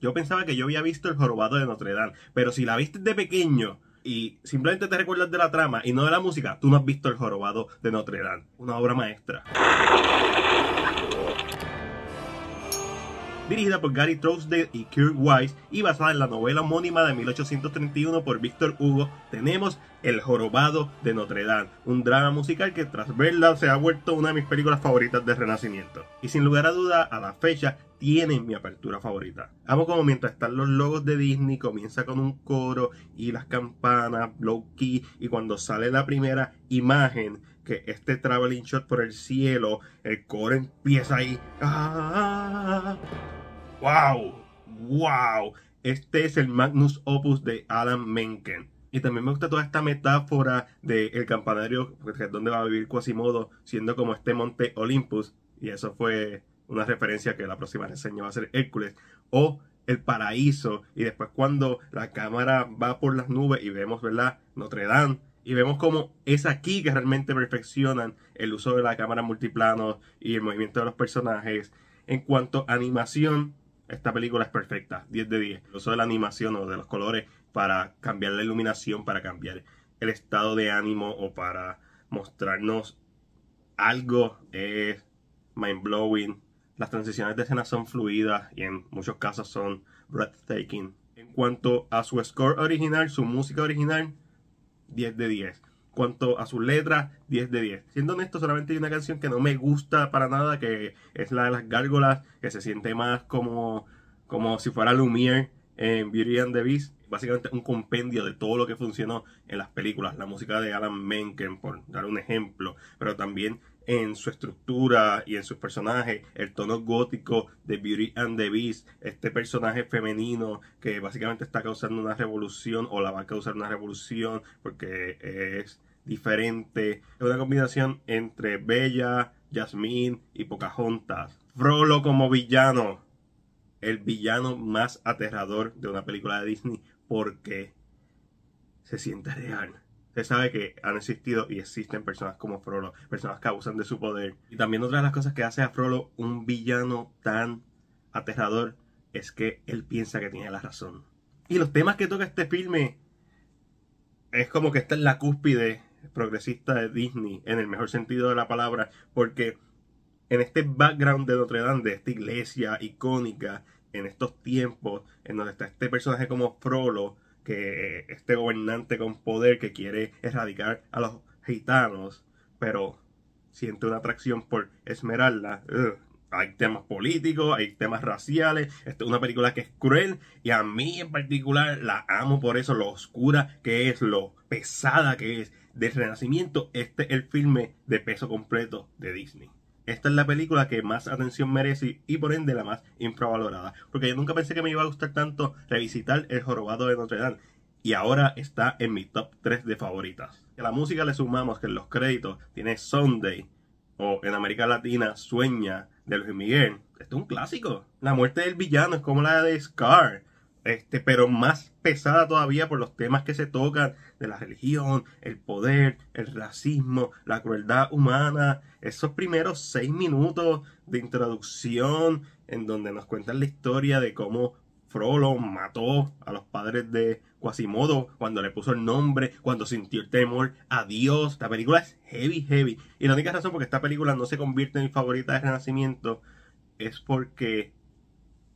Yo pensaba que yo había visto El Jorobado de Notre Dame, pero si la viste de pequeño y simplemente te recuerdas de la trama y no de la música, tú no has visto El Jorobado de Notre Dame, una obra maestra dirigida por Gary Trousdale y Kirk Wise y basada en la novela homónima de 1831 por Víctor Hugo, tenemos El Jorobado de Notre Dame, un drama musical que tras verla se ha vuelto una de mis películas favoritas de Renacimiento. Y sin lugar a duda, a la fecha, tiene mi apertura favorita. Vamos como mientras están los logos de Disney, comienza con un coro y las campanas, low key, y cuando sale la primera imagen, que este traveling shot por el cielo, el coro empieza ahí. Ah, ¡Wow! ¡Wow! Este es el magnus opus de Alan Menken. Y también me gusta toda esta metáfora de el campanario pues, donde va a vivir Quasimodo, siendo como este monte Olympus. Y eso fue una referencia que la próxima reseña va a ser Hércules. O el paraíso. Y después cuando la cámara va por las nubes y vemos, ¿verdad? Notre Dame. Y vemos como es aquí que realmente perfeccionan el uso de la cámara multiplano y el movimiento de los personajes. En cuanto a animación, esta película es perfecta, 10 de 10. El uso de la animación o de los colores para cambiar la iluminación, para cambiar el estado de ánimo o para mostrarnos algo es mind blowing. Las transiciones de escena son fluidas y en muchos casos son breathtaking. En cuanto a su score original, su música original, 10 de 10 cuanto a sus letras, 10 de 10. Siendo honesto, solamente hay una canción que no me gusta para nada, que es la de las gárgolas, que se siente más como, como si fuera Lumiere en Beauty and the Beast. Básicamente un compendio de todo lo que funcionó en las películas. La música de Alan Menken, por dar un ejemplo, pero también en su estructura y en sus personajes, el tono gótico de Beauty and the Beast, este personaje femenino que básicamente está causando una revolución o la va a causar una revolución porque es diferente. Es una combinación entre Bella, Jasmine y Pocahontas. Frollo como villano. El villano más aterrador de una película de Disney porque se siente real. Se sabe que han existido y existen personas como Frollo, personas que abusan de su poder. Y también otra de las cosas que hace a Frollo un villano tan aterrador es que él piensa que tiene la razón. Y los temas que toca este filme es como que está en la cúspide progresista de Disney, en el mejor sentido de la palabra, porque en este background de Notre Dame, de esta iglesia icónica, en estos tiempos, en donde está este personaje como Frolo, que este gobernante con poder que quiere erradicar a los gitanos, pero siente una atracción por Esmeralda. Hay temas políticos, hay temas raciales. Esta es una película que es cruel y a mí en particular la amo por eso, lo oscura que es, lo pesada que es del Renacimiento, este es el filme de peso completo de Disney. Esta es la película que más atención merece y por ende la más infravalorada. Porque yo nunca pensé que me iba a gustar tanto revisitar El Jorobado de Notre Dame. Y ahora está en mi top 3 de favoritas. A la música le sumamos que en los créditos tiene Sunday o en América Latina Sueña de Luis Miguel. Esto es un clásico. La muerte del villano es como la de Scar este, pero más pesada todavía por los temas que se tocan de la religión, el poder, el racismo, la crueldad humana. Esos primeros seis minutos de introducción en donde nos cuentan la historia de cómo Frollo mató a los padres de Quasimodo cuando le puso el nombre, cuando sintió el temor a Dios. La película es heavy, heavy. Y la única razón por que esta película no se convierte en mi favorita de Renacimiento es porque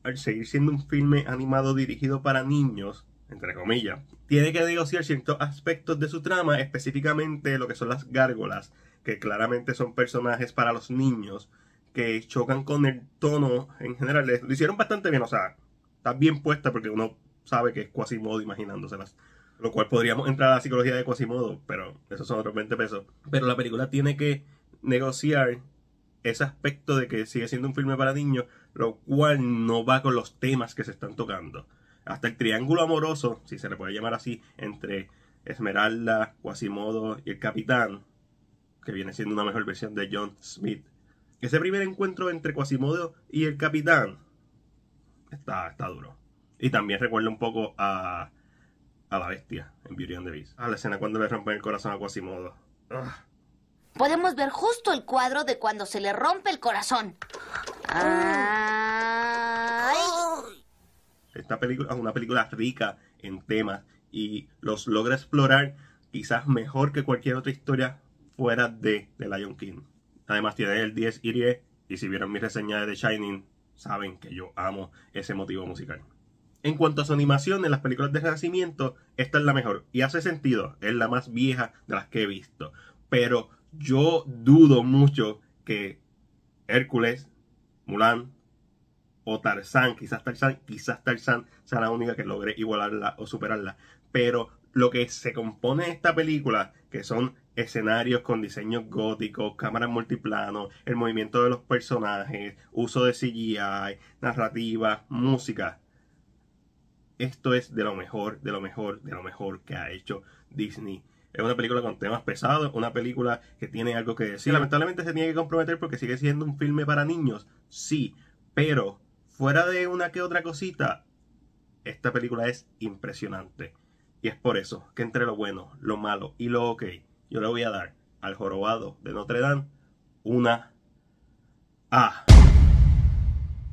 al seguir siendo un filme animado dirigido para niños, entre comillas, tiene que negociar ciertos aspectos de su trama, específicamente lo que son las gárgolas, que claramente son personajes para los niños, que chocan con el tono en general. Lo hicieron bastante bien, o sea, está bien puesta porque uno sabe que es Quasimodo imaginándoselas. Lo cual podríamos entrar a la psicología de Quasimodo, pero esos son otros 20 pesos. Pero la película tiene que negociar ese aspecto de que sigue siendo un filme para niños, lo cual no va con los temas que se están tocando. Hasta el triángulo amoroso, si se le puede llamar así, entre Esmeralda, Quasimodo y el Capitán, que viene siendo una mejor versión de John Smith. Ese primer encuentro entre Quasimodo y el Capitán está, está duro. Y también recuerda un poco a, a la bestia en Beauty and the Beast. A la escena cuando le rompen el corazón a Quasimodo. Podemos ver justo el cuadro de cuando se le rompe el corazón. Esta película es una película rica en temas y los logra explorar quizás mejor que cualquier otra historia fuera de The Lion King. Además tiene el 10 y 10 y si vieron mi reseña de The Shining saben que yo amo ese motivo musical. En cuanto a su animación en las películas de Renacimiento, esta es la mejor y hace sentido, es la más vieja de las que he visto. Pero yo dudo mucho que Hércules Mulan o Tarzan, quizás Tarzan quizás Tarzán sea la única que logre igualarla o superarla. Pero lo que se compone de esta película, que son escenarios con diseños góticos, cámaras multiplano, el movimiento de los personajes, uso de CGI, narrativa, música. Esto es de lo mejor, de lo mejor, de lo mejor que ha hecho Disney es una película con temas pesados, una película que tiene algo que decir. Lamentablemente se tiene que comprometer porque sigue siendo un filme para niños, sí, pero fuera de una que otra cosita, esta película es impresionante. Y es por eso que entre lo bueno, lo malo y lo ok, yo le voy a dar al jorobado de Notre Dame una A.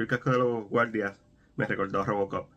el casco de los guardias me recordó a Robocop.